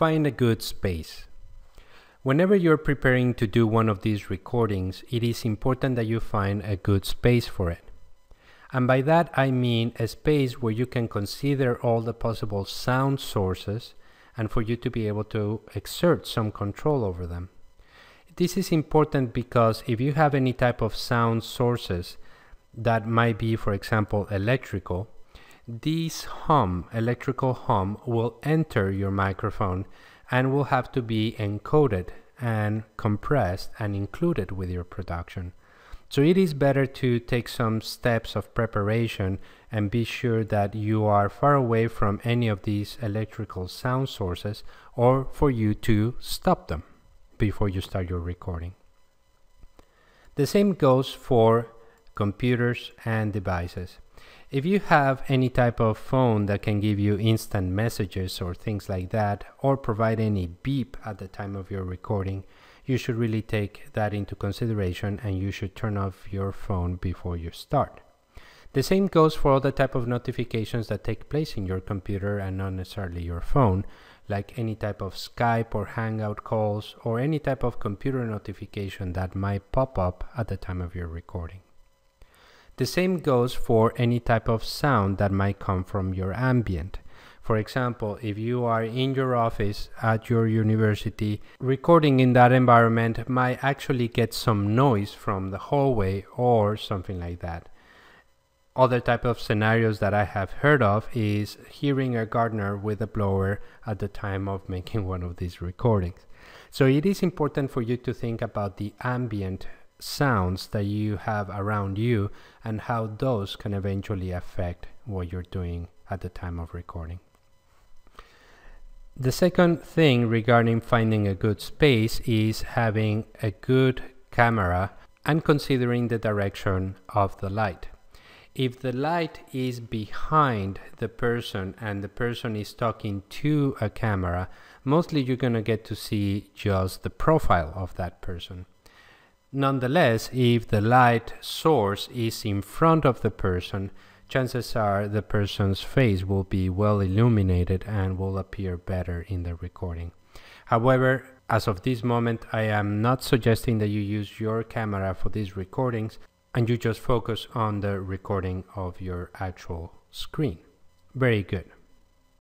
Find a good space. Whenever you're preparing to do one of these recordings, it is important that you find a good space for it. And by that I mean a space where you can consider all the possible sound sources and for you to be able to exert some control over them. This is important because if you have any type of sound sources that might be, for example, electrical, this hum, electrical hum, will enter your microphone and will have to be encoded and compressed and included with your production. So it is better to take some steps of preparation and be sure that you are far away from any of these electrical sound sources or for you to stop them before you start your recording. The same goes for computers and devices. If you have any type of phone that can give you instant messages or things like that, or provide any beep at the time of your recording, you should really take that into consideration and you should turn off your phone before you start. The same goes for other type of notifications that take place in your computer and not necessarily your phone, like any type of Skype or Hangout calls or any type of computer notification that might pop up at the time of your recording. The same goes for any type of sound that might come from your ambient. For example, if you are in your office at your university, recording in that environment might actually get some noise from the hallway or something like that. Other type of scenarios that I have heard of is hearing a gardener with a blower at the time of making one of these recordings. So it is important for you to think about the ambient sounds that you have around you and how those can eventually affect what you're doing at the time of recording. The second thing regarding finding a good space is having a good camera and considering the direction of the light. If the light is behind the person and the person is talking to a camera, mostly you're going to get to see just the profile of that person. Nonetheless, if the light source is in front of the person, chances are the person's face will be well illuminated and will appear better in the recording. However, as of this moment, I am not suggesting that you use your camera for these recordings and you just focus on the recording of your actual screen. Very good.